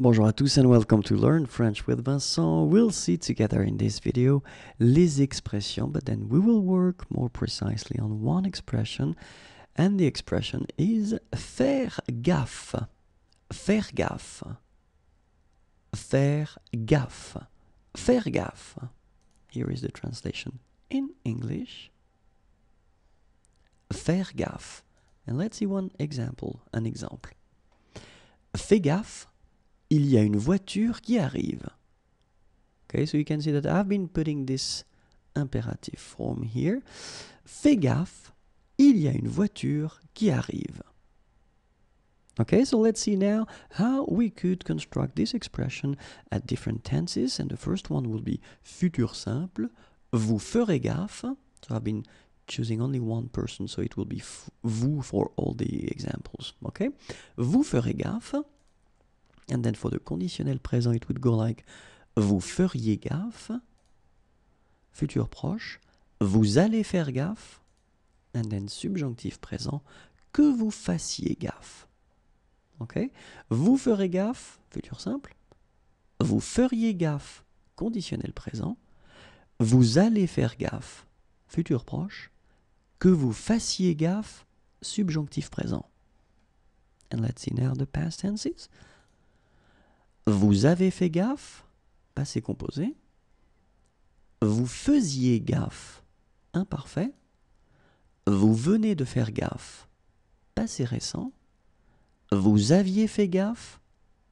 Bonjour à tous and welcome to Learn French with Vincent. We'll see together in this video les expressions, but then we will work more precisely on one expression, and the expression is faire gaffe. Faire gaffe. Faire gaffe. Faire gaffe. Here is the translation in English. Faire gaffe. And let's see one example, an example. Fais gaffe il y a une voiture qui arrive. Okay, so you can see that I've been putting this imperative form here. Fais gaffe, il y a une voiture qui arrive. Okay, so let's see now how we could construct this expression at different tenses. And the first one will be futur simple. Vous ferez gaffe. So I've been choosing only one person, so it will be vous for all the examples. Okay? Vous ferez gaffe. And then for the conditionnel présent, it would go like vous feriez gaffe, futur proche, vous allez faire gaffe, and then subjonctif présent, que vous fassiez gaffe. Ok Vous ferez gaffe, futur simple, vous feriez gaffe, conditionnel présent, vous allez faire gaffe, futur proche, que vous fassiez gaffe, subjonctif présent. And let's see now the past tenses. Vous avez fait gaffe, passé composé. Vous faisiez gaffe, imparfait. Vous venez de faire gaffe, passé récent. Vous aviez fait gaffe,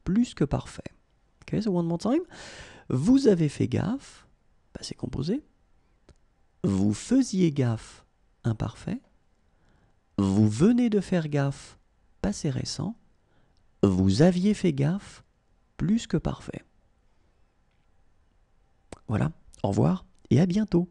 plus que parfait. one time. Vous avez fait gaffe, passé composé. Vous faisiez gaffe, imparfait. Vous venez de faire gaffe, passé récent. Vous aviez fait gaffe, plus que parfait. Voilà, au revoir et à bientôt